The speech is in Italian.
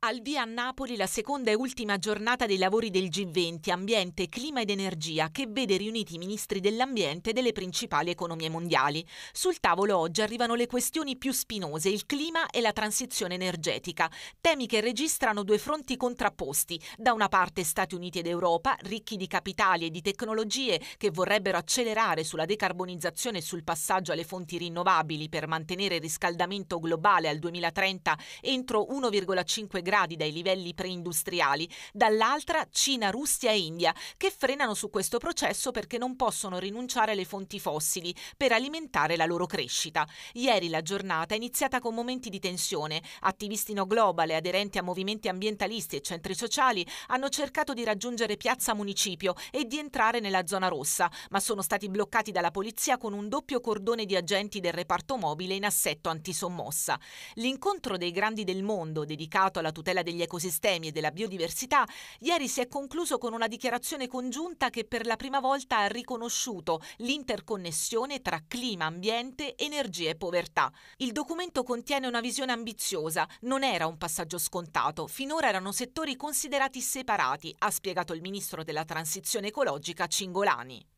Al via Napoli la seconda e ultima giornata dei lavori del G20 Ambiente, Clima ed Energia che vede riuniti i ministri dell'ambiente e delle principali economie mondiali. Sul tavolo oggi arrivano le questioni più spinose, il clima e la transizione energetica, temi che registrano due fronti contrapposti, da una parte Stati Uniti ed Europa, ricchi di capitali e di tecnologie che vorrebbero accelerare sulla decarbonizzazione e sul passaggio alle fonti rinnovabili per mantenere il riscaldamento globale al 2030 entro 1,5 gradi gradi dai livelli preindustriali, dall'altra Cina, Russia e India, che frenano su questo processo perché non possono rinunciare alle fonti fossili per alimentare la loro crescita. Ieri la giornata è iniziata con momenti di tensione. Attivisti no global e aderenti a movimenti ambientalisti e centri sociali hanno cercato di raggiungere piazza municipio e di entrare nella zona rossa, ma sono stati bloccati dalla polizia con un doppio cordone di agenti del reparto mobile in assetto antisommossa. L'incontro dei grandi del mondo dedicato alla tutela degli ecosistemi e della biodiversità, ieri si è concluso con una dichiarazione congiunta che per la prima volta ha riconosciuto l'interconnessione tra clima, ambiente, energie e povertà. Il documento contiene una visione ambiziosa, non era un passaggio scontato, finora erano settori considerati separati, ha spiegato il ministro della transizione ecologica Cingolani.